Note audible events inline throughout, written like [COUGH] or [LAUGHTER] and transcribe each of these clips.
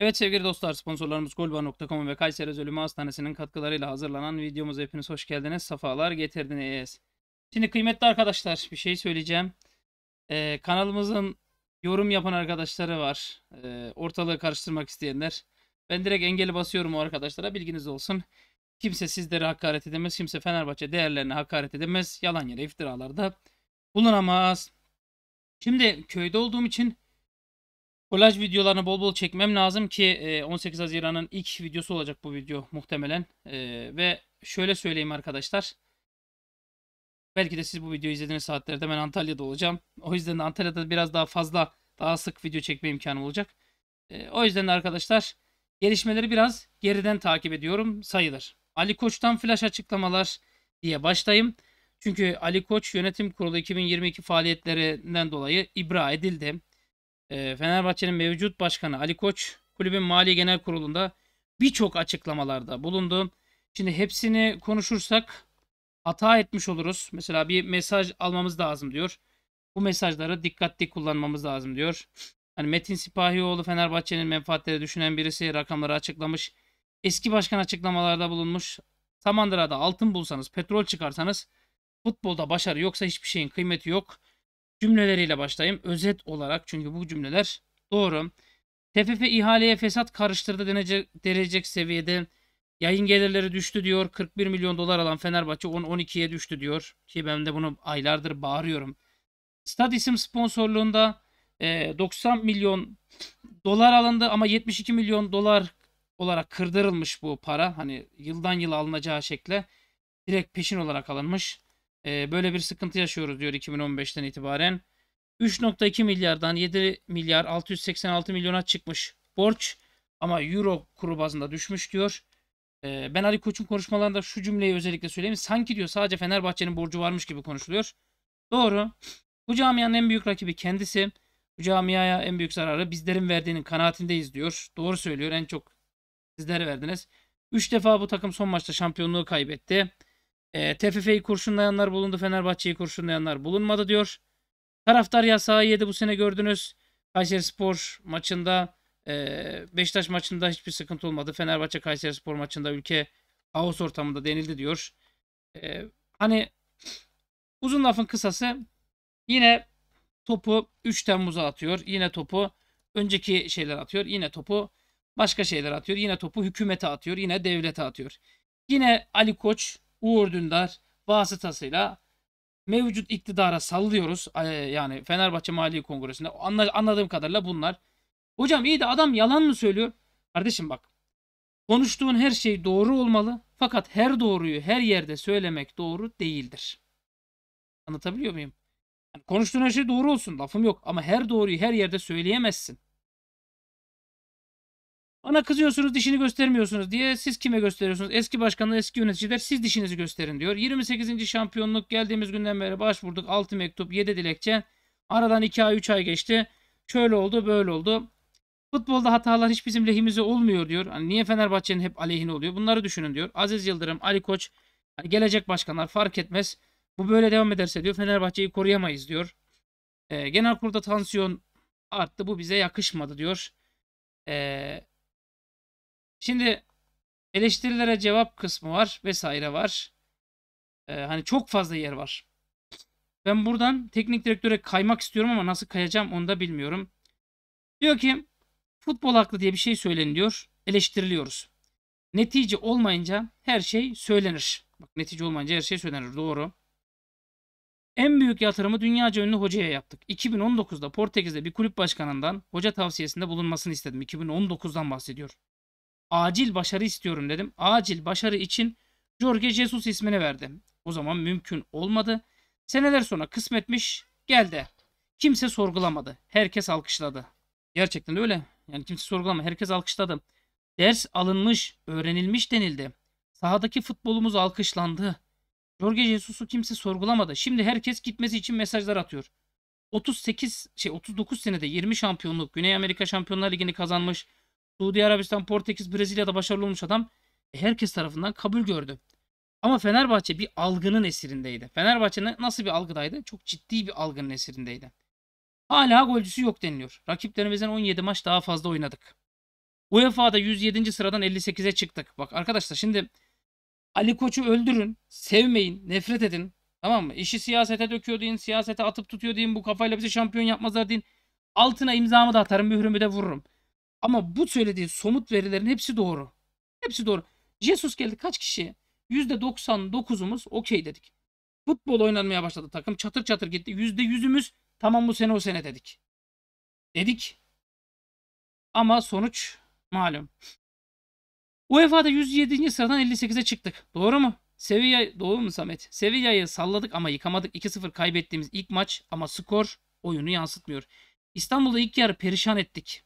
Evet sevgili dostlar sponsorlarımız golba.com ve Kayseri Özölümü Hastanesi'nin katkılarıyla hazırlanan videomuza hepiniz hoş geldiniz. Safalar getirdiniz. Şimdi kıymetli arkadaşlar bir şey söyleyeceğim. Ee, kanalımızın yorum yapan arkadaşları var. Ee, ortalığı karıştırmak isteyenler. Ben direkt engeli basıyorum o arkadaşlara bilginiz olsun. Kimse sizleri hakaret edemez. Kimse Fenerbahçe değerlerini hakaret edemez. Yalan yere iftiralarda bulunamaz. Şimdi köyde olduğum için Kolaj videolarını bol bol çekmem lazım ki 18 e, Haziran'ın ilk videosu olacak bu video muhtemelen. E, ve şöyle söyleyeyim arkadaşlar. Belki de siz bu videoyu izlediğiniz saatlerde ben Antalya'da olacağım. O yüzden de Antalya'da biraz daha fazla daha sık video çekme imkanım olacak. E, o yüzden de arkadaşlar gelişmeleri biraz geriden takip ediyorum sayılır. Ali Koç'tan flash açıklamalar diye başlayayım. Çünkü Ali Koç yönetim kurulu 2022 faaliyetlerinden dolayı ibra edildi. Ee, Fenerbahçe'nin mevcut başkanı Ali Koç kulübün mali genel kurulunda birçok açıklamalarda bulundu. Şimdi hepsini konuşursak hata etmiş oluruz. Mesela bir mesaj almamız lazım diyor. Bu mesajları dikkatli kullanmamız lazım diyor. Hani Metin Sipahioğlu Fenerbahçe'nin menfaatleri düşünen birisi rakamları açıklamış. Eski başkan açıklamalarda bulunmuş. Samandıra'da altın bulsanız, petrol çıkarsanız futbolda başarı yoksa hiçbir şeyin kıymeti yok cümleleriyle başlayayım. Özet olarak çünkü bu cümleler doğru. TFF ihaleye fesat karıştırdı denecek, denecek seviyede. Yayın gelirleri düştü diyor. 41 milyon dolar alan Fenerbahçe 10-12'ye düştü diyor. Ki ben de bunu aylardır bağırıyorum. Stad isim sponsorluğunda 90 e, milyon dolar alındı ama 72 milyon dolar olarak kırdırılmış bu para. Hani yıldan yıla alınacağı şekle direkt peşin olarak alınmış e, böyle bir sıkıntı yaşıyoruz diyor 2015'ten itibaren. 3.2 milyardan 7 milyar 686 milyona çıkmış borç ama euro kuru bazında düşmüş diyor. E, ben Ali Koç'un konuşmalarında şu cümleyi özellikle söyleyeyim. Sanki diyor sadece Fenerbahçe'nin borcu varmış gibi konuşuluyor. Doğru. Bu camianın en büyük rakibi kendisi. Bu camiaya en büyük zararı bizlerin verdiğinin kanaatindeyiz diyor. Doğru söylüyor. En çok sizler verdiniz. 3 defa bu takım son maçta şampiyonluğu kaybetti. E, TFF'yi kurşunlayanlar bulundu. Fenerbahçe'yi kurşunlayanlar bulunmadı diyor. Taraftar yasağı yedi bu sene gördünüz. Kayseri Spor maçında e, Beşiktaş maçında hiçbir sıkıntı olmadı. Fenerbahçe Kayseri Spor maçında ülke kaos ortamında denildi diyor. E, hani uzun lafın kısası yine topu 3 Temmuz'a atıyor. Yine topu önceki şeyler atıyor. Yine topu başka şeyler atıyor. Yine topu hükümete atıyor. Yine devlete atıyor. Yine Ali Koç Uğur Dündar vasıtasıyla mevcut iktidara sallıyoruz. Ee, yani Fenerbahçe Mali Kongresi'nde anladığım kadarıyla bunlar. Hocam iyi de adam yalan mı söylüyor? Kardeşim bak konuştuğun her şey doğru olmalı fakat her doğruyu her yerde söylemek doğru değildir. Anlatabiliyor muyum? Yani konuştuğun her şey doğru olsun lafım yok ama her doğruyu her yerde söyleyemezsin. Bana kızıyorsunuz dişini göstermiyorsunuz diye siz kime gösteriyorsunuz? Eski başkanlar, eski yöneticiler siz dişinizi gösterin diyor. 28. şampiyonluk geldiğimiz günden beri başvurduk. 6 mektup, 7 dilekçe. Aradan 2 ay 3 ay geçti. Şöyle oldu böyle oldu. Futbolda hatalar hiç bizim lehimize olmuyor diyor. Hani niye Fenerbahçe'nin hep aleyhine oluyor? Bunları düşünün diyor. Aziz Yıldırım, Ali Koç, hani gelecek başkanlar fark etmez. Bu böyle devam ederse diyor Fenerbahçe'yi koruyamayız diyor. Ee, genel kurda tansiyon arttı. Bu bize yakışmadı diyor. Ee, Şimdi eleştirilere cevap kısmı var vesaire var. Ee, hani çok fazla yer var. Ben buradan teknik direktöre kaymak istiyorum ama nasıl kayacağım onu da bilmiyorum. Diyor ki futbol haklı diye bir şey söyleniyor. Eleştiriliyoruz. Netice olmayınca her şey söylenir. Bak netice olmayınca her şey söylenir. Doğru. En büyük yatırımı dünyaca ünlü hocaya yaptık. 2019'da Portekiz'de bir kulüp başkanından hoca tavsiyesinde bulunmasını istedim. 2019'dan bahsediyor. Acil başarı istiyorum dedim. Acil başarı için Jorge Jesus ismini verdim. O zaman mümkün olmadı. Seneler sonra kısmetmiş geldi. Kimse sorgulamadı. Herkes alkışladı. Gerçekten de öyle. Yani kimse sorgulamadı. Herkes alkışladı. Ders alınmış, öğrenilmiş denildi. Sahadaki futbolumuz alkışlandı. Jorge Jesus'u kimse sorgulamadı. Şimdi herkes gitmesi için mesajlar atıyor. 38 şey 39 senede 20 şampiyonluk Güney Amerika Şampiyonlar Ligi'ni kazanmış. Suudi Arabistan, Portekiz, Brezilya'da başarılı olmuş adam e, herkes tarafından kabul gördü. Ama Fenerbahçe bir algının esirindeydi. Fenerbahçe nasıl bir algıdaydı? Çok ciddi bir algının esirindeydi. Hala golcüsü yok deniliyor. Rakiplerimizden 17 maç daha fazla oynadık. UEFA'da 107. sıradan 58'e çıktık. Bak arkadaşlar şimdi Ali Koç'u öldürün, sevmeyin, nefret edin. Tamam mı? İşi siyasete döküyor deyin, siyasete atıp tutuyor deyin, bu kafayla bizi şampiyon yapmazlar deyin. Altına imzamı da atarım, mührümü de vururum. Ama bu söylediği somut verilerin hepsi doğru. Hepsi doğru. Jesus geldi kaç kişi? %99'umuz okey dedik. Futbol oynanmaya başladı takım. Çatır çatır gitti. %100'ümüz tamam bu sene o sene dedik. Dedik. Ama sonuç malum. UEFA'da 107. sıradan 58'e çıktık. Doğru mu? Sevilla doğru mu Samet? Sevilla'yı salladık ama yıkamadık. 2-0 kaybettiğimiz ilk maç ama skor oyunu yansıtmıyor. İstanbul'da ilk yarı perişan ettik.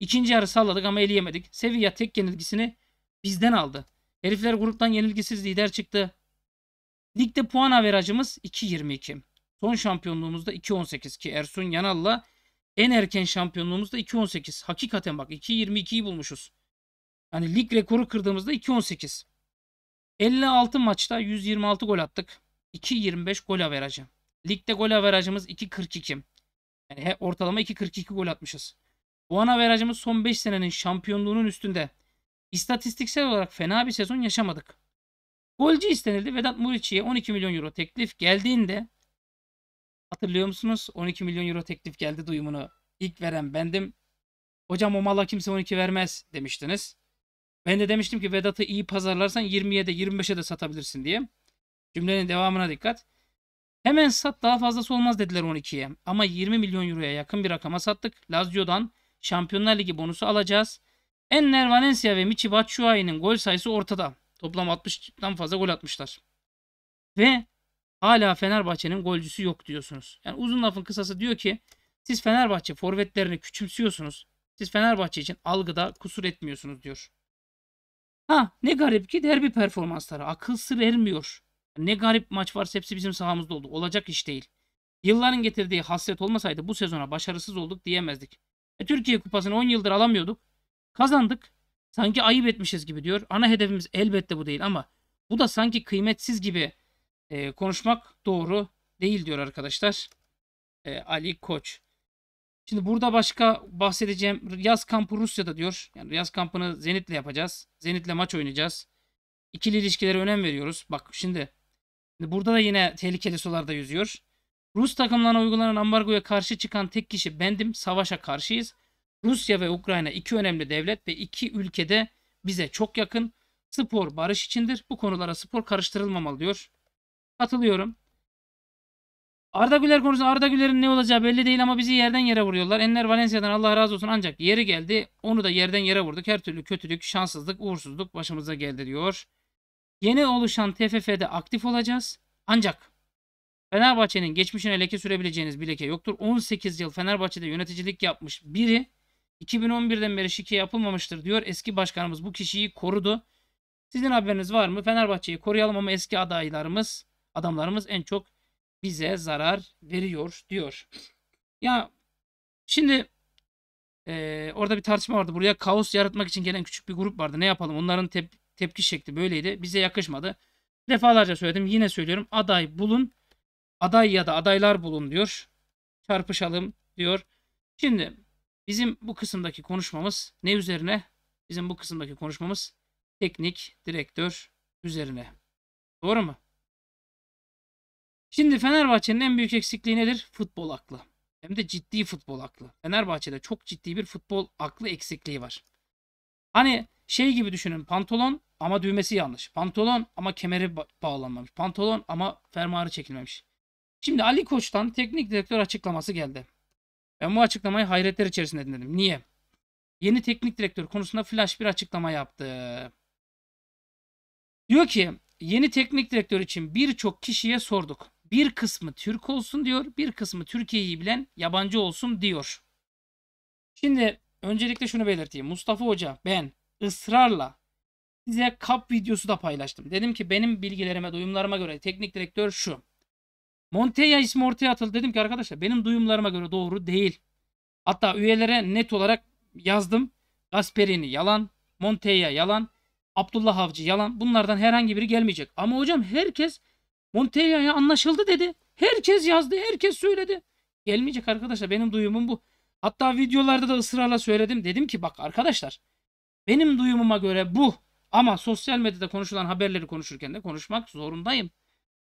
İkinci yarı salladık ama eleyemedik. Sevilla tek yenilgisini bizden aldı. Herifler gruptan yenilgisiz lider çıktı. Ligde puan averajımız 2.22. Son şampiyonluğumuzda 2.18 ki Ersun Yanal'la en erken şampiyonluğumuzda 2.18. Hakikaten bak 2.22'yi bulmuşuz. Yani lig rekoru kırdığımızda 2.18. 56 maçta 126 gol attık. 2.25 gol averajı. Ligde gol averajımız 2.42. Yani ortalama 2.42 gol atmışız. Bu ana verajımız son 5 senenin şampiyonluğunun üstünde. İstatistiksel olarak fena bir sezon yaşamadık. Golcü istenildi. Vedat Muriçi'ye 12 milyon euro teklif geldiğinde hatırlıyor musunuz? 12 milyon euro teklif geldi duyumunu ilk veren bendim. Hocam o mala kimse 12 vermez demiştiniz. Ben de demiştim ki Vedat'ı iyi pazarlarsan 20'ye de 25'e de satabilirsin diye. Cümlenin devamına dikkat. Hemen sat daha fazlası olmaz dediler 12'ye. Ama 20 milyon euroya yakın bir rakama sattık. Lazio'dan Şampiyonlar Ligi bonusu alacağız. Enner Valencia ve Michi Batshuayi'nin gol sayısı ortada. Toplam 60'dan fazla gol atmışlar. Ve hala Fenerbahçe'nin golcüsü yok diyorsunuz. Yani uzun lafın kısası diyor ki siz Fenerbahçe forvetlerini küçümsüyorsunuz. Siz Fenerbahçe için algıda kusur etmiyorsunuz diyor. Ha ne garip ki derbi performansları akıl sır ermiyor. Ne garip maç var hepsi bizim sahamızda oldu. Olacak iş değil. Yılların getirdiği hasret olmasaydı bu sezona başarısız olduk diyemezdik. E, Türkiye Kupası'nı 10 yıldır alamıyorduk. Kazandık. Sanki ayıp etmişiz gibi diyor. Ana hedefimiz elbette bu değil ama bu da sanki kıymetsiz gibi e, konuşmak doğru değil diyor arkadaşlar. E, Ali Koç. Şimdi burada başka bahsedeceğim Yaz kampı Rusya'da diyor. Yani Yaz kampını Zenit'le yapacağız. Zenit'le maç oynayacağız. İkili ilişkilere önem veriyoruz. Bak şimdi, şimdi burada da yine tehlikeli sularda yüzüyor. Rus takımlarına uygulanan ambargoya karşı çıkan tek kişi bendim. Savaşa karşıyız. Rusya ve Ukrayna iki önemli devlet ve iki ülkede bize çok yakın. Spor barış içindir. Bu konulara spor karıştırılmamalı diyor. Katılıyorum. Arda Güler konusunda Arda Güler'in ne olacağı belli değil ama bizi yerden yere vuruyorlar. Enler Valencia'dan Allah razı olsun ancak yeri geldi. Onu da yerden yere vurduk. Her türlü kötülük, şanssızlık, uğursuzluk başımıza geldi diyor. Yeni oluşan TFF'de aktif olacağız. Ancak Fenerbahçe'nin geçmişine leke sürebileceğiniz bir leke yoktur. 18 yıl Fenerbahçe'de yöneticilik yapmış biri 2011'den beri şike yapılmamıştır diyor. Eski başkanımız bu kişiyi korudu. Sizin haberiniz var mı? Fenerbahçe'yi koruyalım ama eski adaylarımız, adamlarımız en çok bize zarar veriyor diyor. Ya şimdi e, orada bir tartışma vardı. Buraya kaos yaratmak için gelen küçük bir grup vardı. Ne yapalım? Onların tep tepki şekli böyleydi. Bize yakışmadı. Defalarca söyledim. Yine söylüyorum. Aday bulun aday ya da adaylar bulun diyor. Çarpışalım diyor. Şimdi bizim bu kısımdaki konuşmamız ne üzerine? Bizim bu kısımdaki konuşmamız teknik direktör üzerine. Doğru mu? Şimdi Fenerbahçe'nin en büyük eksikliği nedir? Futbol aklı. Hem de ciddi futbol aklı. Fenerbahçe'de çok ciddi bir futbol aklı eksikliği var. Hani şey gibi düşünün pantolon ama düğmesi yanlış. Pantolon ama kemeri bağlanmamış. Pantolon ama fermuarı çekilmemiş. Şimdi Ali Koç'tan teknik direktör açıklaması geldi. Ben bu açıklamayı hayretler içerisinde dinledim. Niye? Yeni teknik direktör konusunda flash bir açıklama yaptı. Diyor ki yeni teknik direktör için birçok kişiye sorduk. Bir kısmı Türk olsun diyor, bir kısmı Türkiye'yi bilen yabancı olsun diyor. Şimdi öncelikle şunu belirteyim. Mustafa Hoca ben ısrarla size kap videosu da paylaştım. Dedim ki benim bilgilerime, duyumlarıma göre teknik direktör şu. Montoya ismi ortaya atıldı. Dedim ki arkadaşlar benim duyumlarıma göre doğru değil. Hatta üyelere net olarak yazdım. Gasperini yalan, Montoya yalan, Abdullah Avcı yalan. Bunlardan herhangi biri gelmeyecek. Ama hocam herkes Montoya'ya anlaşıldı dedi. Herkes yazdı, herkes söyledi. Gelmeyecek arkadaşlar benim duyumum bu. Hatta videolarda da ısrarla söyledim. Dedim ki bak arkadaşlar benim duyumuma göre bu. Ama sosyal medyada konuşulan haberleri konuşurken de konuşmak zorundayım.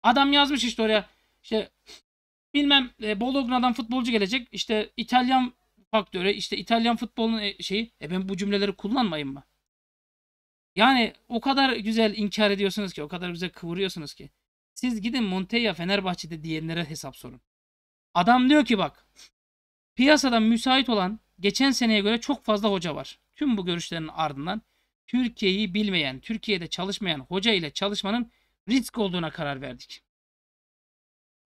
Adam yazmış işte oraya işte bilmem e, Bologna'dan futbolcu gelecek. İşte İtalyan faktörü, işte İtalyan futbolunun e, şeyi. E ben bu cümleleri kullanmayayım mı? Yani o kadar güzel inkar ediyorsunuz ki, o kadar güzel kıvırıyorsunuz ki. Siz gidin Montella Fenerbahçe'de diyenlere hesap sorun. Adam diyor ki bak, piyasada müsait olan geçen seneye göre çok fazla hoca var. Tüm bu görüşlerin ardından Türkiye'yi bilmeyen, Türkiye'de çalışmayan hoca ile çalışmanın risk olduğuna karar verdik.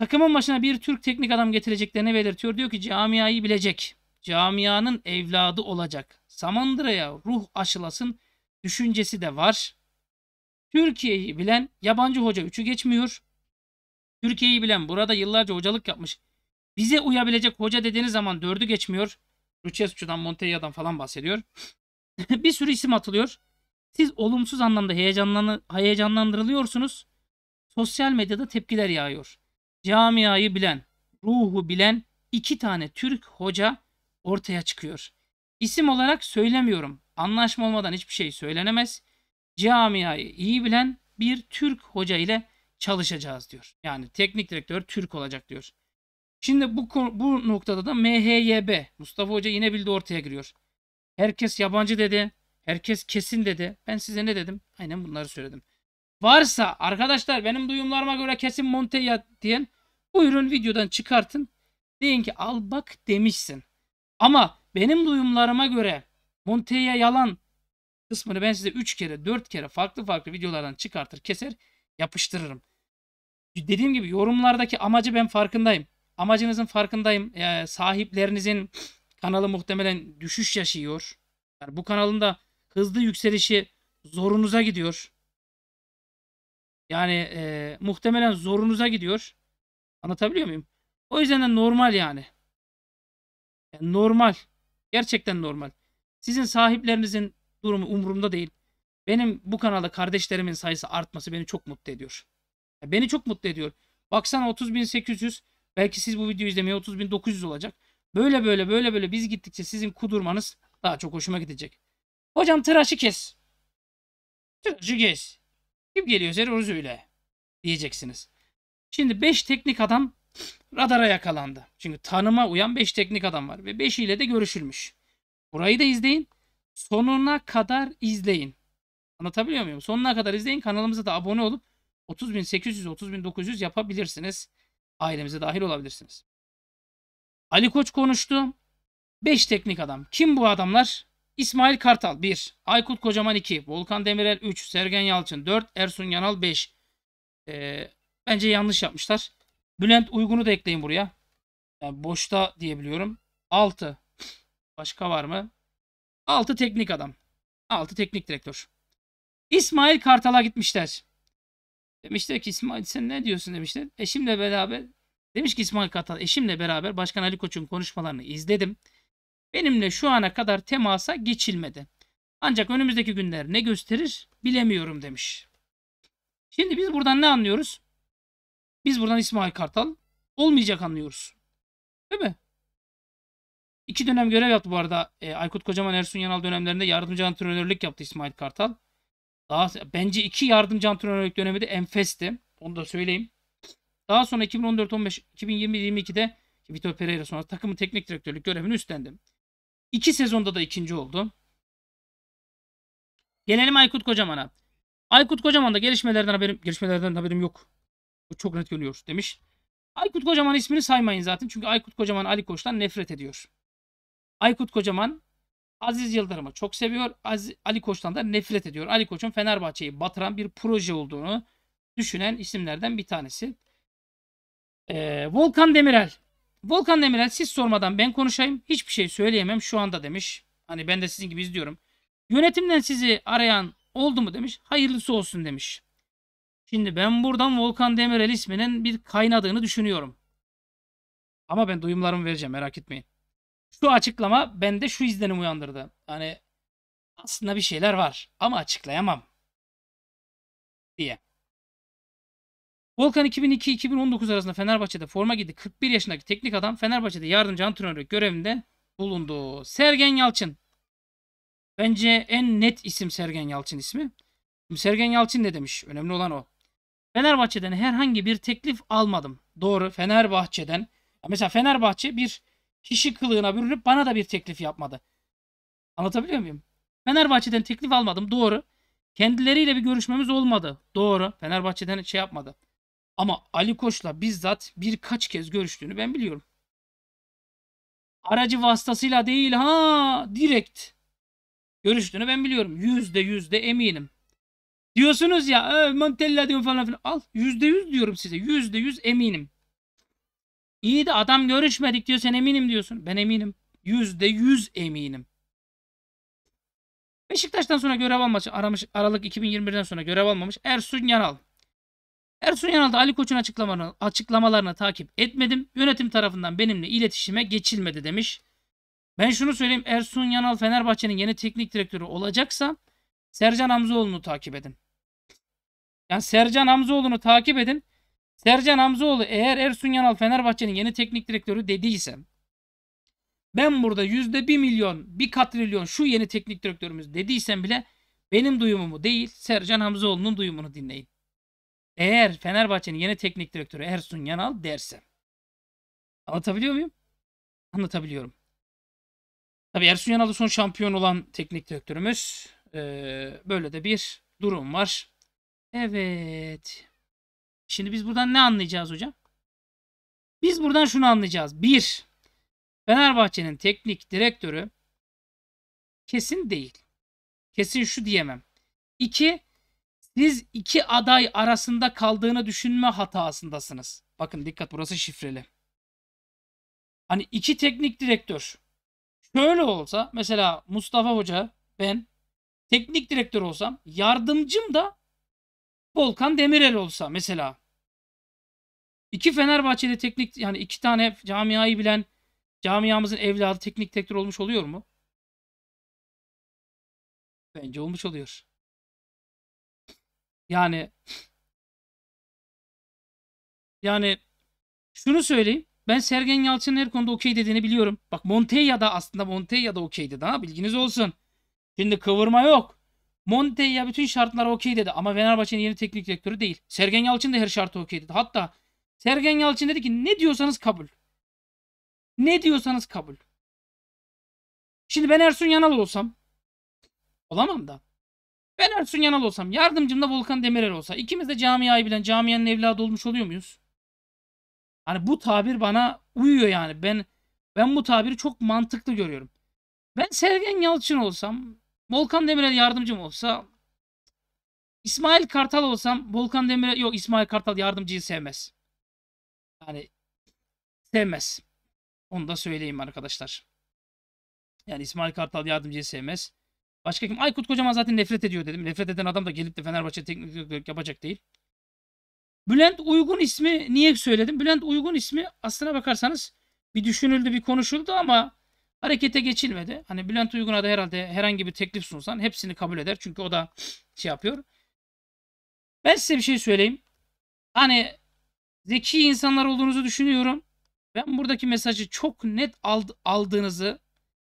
Takımın başına bir Türk teknik adam getireceklerini belirtiyor. Diyor ki camiayı bilecek. Camianın evladı olacak. Samandıra'ya ruh aşılasın düşüncesi de var. Türkiye'yi bilen yabancı hoca üçü geçmiyor. Türkiye'yi bilen burada yıllarca hocalık yapmış. Bize uyabilecek hoca dediğiniz zaman dördü geçmiyor. Lucescu'dan, Montella'dan falan bahsediyor. [LAUGHS] bir sürü isim atılıyor. Siz olumsuz anlamda heyecanlan heyecanlandırılıyorsunuz. Sosyal medyada tepkiler yağıyor camiayı bilen, ruhu bilen iki tane Türk hoca ortaya çıkıyor. İsim olarak söylemiyorum. Anlaşma olmadan hiçbir şey söylenemez. Camiayı iyi bilen bir Türk hoca ile çalışacağız diyor. Yani teknik direktör Türk olacak diyor. Şimdi bu, bu noktada da MHYB Mustafa Hoca yine bildi ortaya giriyor. Herkes yabancı dedi. Herkes kesin dedi. Ben size ne dedim? Aynen bunları söyledim varsa arkadaşlar benim duyumlarıma göre kesin Montella diyen bu ürün videodan çıkartın. Deyin ki al bak demişsin. Ama benim duyumlarıma göre Montella yalan kısmını ben size 3 kere 4 kere farklı farklı videolardan çıkartır keser yapıştırırım. Dediğim gibi yorumlardaki amacı ben farkındayım. Amacınızın farkındayım. Ee, sahiplerinizin kanalı muhtemelen düşüş yaşıyor. Yani bu kanalında hızlı yükselişi zorunuza gidiyor. Yani e, muhtemelen zorunuza gidiyor. Anlatabiliyor muyum? O yüzden de normal yani. yani. E, normal. Gerçekten normal. Sizin sahiplerinizin durumu umurumda değil. Benim bu kanalda kardeşlerimin sayısı artması beni çok mutlu ediyor. Yani beni çok mutlu ediyor. Baksana 30.800 belki siz bu videoyu izlemeye 30.900 olacak. Böyle böyle böyle böyle biz gittikçe sizin kudurmanız daha çok hoşuma gidecek. Hocam tıraşı kes. Tıraşı kes. Kim geliyor Zeruzu ile diyeceksiniz. Şimdi 5 teknik adam radara yakalandı. Çünkü tanıma uyan 5 teknik adam var ve 5 ile de görüşülmüş. Burayı da izleyin. Sonuna kadar izleyin. Anlatabiliyor muyum? Sonuna kadar izleyin. Kanalımıza da abone olup 30.800, 30.900 yapabilirsiniz. Ailemize dahil olabilirsiniz. Ali Koç konuştu. 5 teknik adam. Kim bu adamlar? İsmail Kartal 1. Aykut Kocaman 2. Volkan Demirel 3. Sergen Yalçın 4. Ersun Yanal 5. Ee, bence yanlış yapmışlar. Bülent Uygun'u da ekleyin buraya. Yani boşta diyebiliyorum. 6. Başka var mı? 6 teknik adam. 6 teknik direktör. İsmail Kartal'a gitmişler. Demişler ki İsmail sen ne diyorsun demişler. Eşimle beraber demiş ki İsmail Kartal eşimle beraber Başkan Ali Koç'un konuşmalarını izledim. Benimle şu ana kadar temasa geçilmedi. Ancak önümüzdeki günler ne gösterir bilemiyorum demiş. Şimdi biz buradan ne anlıyoruz? Biz buradan İsmail Kartal olmayacak anlıyoruz. Değil mi? İki dönem görev yaptı bu arada. E, Aykut Kocaman Ersun Yanal dönemlerinde yardımcı antrenörlük yaptı İsmail Kartal. Daha bence iki yardımcı antrenörlük dönemi de enfesti. Onu da söyleyeyim. Daha sonra 2014-15 2020-22'de Vitor Pereira sonra takımın teknik direktörlük görevini üstlendim. İki sezonda da ikinci oldu. Gelelim Aykut Kocaman'a. Aykut Kocaman'da gelişmelerden haberim, gelişmelerden haberim yok. Bu çok net görünüyor demiş. Aykut Kocaman ismini saymayın zaten. Çünkü Aykut Kocaman Ali Koç'tan nefret ediyor. Aykut Kocaman Aziz Yıldırım'ı çok seviyor. Aziz, Ali Koç'tan da nefret ediyor. Ali Koç'un Fenerbahçe'yi batıran bir proje olduğunu düşünen isimlerden bir tanesi. Ee, Volkan Demirel Volkan Demirel siz sormadan ben konuşayım. Hiçbir şey söyleyemem şu anda demiş. Hani ben de sizin gibi izliyorum. Yönetimden sizi arayan oldu mu demiş. Hayırlısı olsun demiş. Şimdi ben buradan Volkan Demirel isminin bir kaynadığını düşünüyorum. Ama ben duyumlarımı vereceğim merak etmeyin. Şu açıklama bende şu izlenim uyandırdı. Hani aslında bir şeyler var ama açıklayamam diye. Volkan 2002-2019 arasında Fenerbahçe'de forma giydi. 41 yaşındaki teknik adam Fenerbahçe'de yardımcı antrenör görevinde bulundu. Sergen Yalçın. Bence en net isim Sergen Yalçın ismi. Şimdi Sergen Yalçın ne demiş? Önemli olan o. Fenerbahçe'den herhangi bir teklif almadım. Doğru Fenerbahçe'den. Mesela Fenerbahçe bir kişi kılığına bürünüp bana da bir teklif yapmadı. Anlatabiliyor muyum? Fenerbahçe'den teklif almadım. Doğru. Kendileriyle bir görüşmemiz olmadı. Doğru. Fenerbahçe'den şey yapmadı. Ama Ali Koç'la bizzat birkaç kez görüştüğünü ben biliyorum. Aracı vasıtasıyla değil ha direkt görüştüğünü ben biliyorum. Yüzde yüzde eminim. Diyorsunuz ya e, Montella diyor falan filan. Al yüzde yüz diyorum size. Yüzde yüz eminim. İyi de adam görüşmedik diyor sen eminim diyorsun. Ben eminim. Yüzde yüz eminim. Beşiktaş'tan sonra görev almamış. Aramış, Aralık 2021'den sonra görev almamış. Ersun Yanal. Ersun Yanal'da Ali Koç'un açıklamalarını, açıklamalarını takip etmedim. Yönetim tarafından benimle iletişime geçilmedi demiş. Ben şunu söyleyeyim. Ersun Yanal Fenerbahçe'nin yeni teknik direktörü olacaksa Sercan Hamzoğlu'nu takip edin. Yani Sercan Hamzoğlu'nu takip edin. Sercan Hamzoğlu eğer Ersun Yanal Fenerbahçe'nin yeni teknik direktörü dediyse ben burada yüzde bir milyon, bir katrilyon şu yeni teknik direktörümüz dediysem bile benim duyumumu değil Sercan Hamzoğlu'nun duyumunu dinleyin. Eğer Fenerbahçe'nin yeni teknik direktörü Ersun Yanal derse. Anlatabiliyor muyum? Anlatabiliyorum. Tabii Ersun Yanal son şampiyon olan teknik direktörümüz. Ee, böyle de bir durum var. Evet. Şimdi biz buradan ne anlayacağız hocam? Biz buradan şunu anlayacağız. Bir, Fenerbahçe'nin teknik direktörü kesin değil. Kesin şu diyemem. İki, siz iki aday arasında kaldığını düşünme hatasındasınız. Bakın dikkat burası şifreli. Hani iki teknik direktör. Şöyle olsa mesela Mustafa Hoca ben teknik direktör olsam yardımcım da Volkan Demirel olsa mesela. İki Fenerbahçe'de teknik yani iki tane camiayı bilen camiamızın evladı teknik direktör olmuş oluyor mu? Bence olmuş oluyor. Yani yani şunu söyleyeyim. Ben Sergen Yalçın'ın her konuda okey dediğini biliyorum. Bak Monteya da aslında Monteya da okey dedi ha bilginiz olsun. Şimdi kıvırma yok. Monteya bütün şartlara okey dedi ama Fenerbahçe'nin yeni teknik direktörü değil. Sergen Yalçın da her şartı okey dedi. Hatta Sergen Yalçın dedi ki ne diyorsanız kabul. Ne diyorsanız kabul. Şimdi ben Ersun Yanal olsam olamam da. Ben Ersun Yanal olsam, yardımcım da Volkan Demirel olsa, ikimiz de camiayı bilen, camianın evladı olmuş oluyor muyuz? Hani bu tabir bana uyuyor yani. Ben ben bu tabiri çok mantıklı görüyorum. Ben Sergen Yalçın olsam, Volkan Demirel yardımcım olsa, İsmail Kartal olsam, Volkan Demirel yok İsmail Kartal yardımcıyı sevmez. Yani sevmez. Onu da söyleyeyim arkadaşlar. Yani İsmail Kartal yardımcıyı sevmez. Başka kim? Aykut Kocaman zaten nefret ediyor dedim. Nefret eden adam da gelip de Fenerbahçe teknik direktörlük yapacak değil. Bülent Uygun ismi niye söyledim? Bülent Uygun ismi aslına bakarsanız bir düşünüldü bir konuşuldu ama harekete geçilmedi. Hani Bülent Uygun'a da herhalde herhangi bir teklif sunsan hepsini kabul eder. Çünkü o da şey yapıyor. Ben size bir şey söyleyeyim. Hani zeki insanlar olduğunuzu düşünüyorum. Ben buradaki mesajı çok net aldığınızı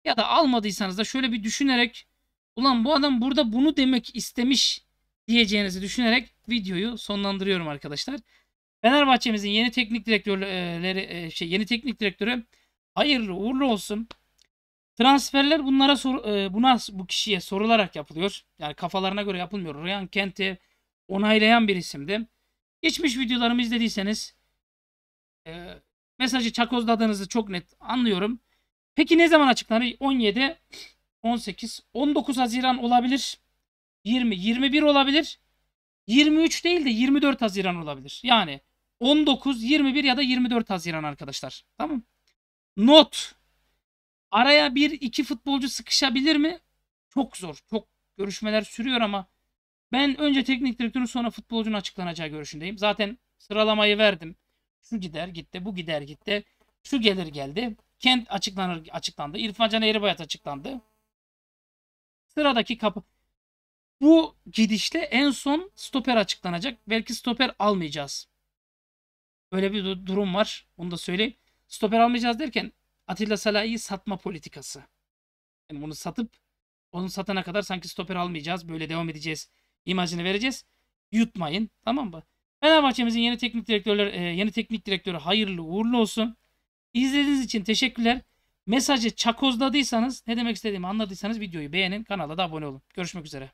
ya da almadıysanız da şöyle bir düşünerek ulan bu adam burada bunu demek istemiş diyeceğinizi düşünerek videoyu sonlandırıyorum arkadaşlar. Fenerbahçe'mizin yeni teknik direktörleri e, e, şey yeni teknik direktörü hayırlı uğurlu olsun. Transferler bunlara sor, e, buna bu kişiye sorularak yapılıyor. Yani kafalarına göre yapılmıyor. Ryan Kent'i onaylayan bir isimdi. Geçmiş videolarımı izlediyseniz e, mesajı çakozladığınızı çok net anlıyorum. Peki ne zaman açıklanır? 17 18, 19 Haziran olabilir. 20, 21 olabilir. 23 değil de 24 Haziran olabilir. Yani 19, 21 ya da 24 Haziran arkadaşlar. Tamam. Not. Araya bir iki futbolcu sıkışabilir mi? Çok zor. Çok görüşmeler sürüyor ama ben önce teknik direktörün sonra futbolcunun açıklanacağı görüşündeyim. Zaten sıralamayı verdim. Şu gider gitti, bu gider gitti. Şu gelir geldi. Kent açıklanır açıklandı. İrfan Can Eribayat açıklandı. Sıradaki kapı. Bu gidişle en son stoper açıklanacak. Belki stoper almayacağız. Böyle bir durum var. Onu da söyleyeyim. Stoper almayacağız derken Atilla Salah'ı satma politikası. Yani bunu satıp onu satana kadar sanki stoper almayacağız. Böyle devam edeceğiz. İmajını vereceğiz. Yutmayın. Tamam mı? Fenerbahçe'mizin yeni teknik direktörler, e, yeni teknik direktörü hayırlı uğurlu olsun. İzlediğiniz için teşekkürler. Mesajı çakozladıysanız ne demek istediğimi anladıysanız videoyu beğenin kanala da abone olun. Görüşmek üzere.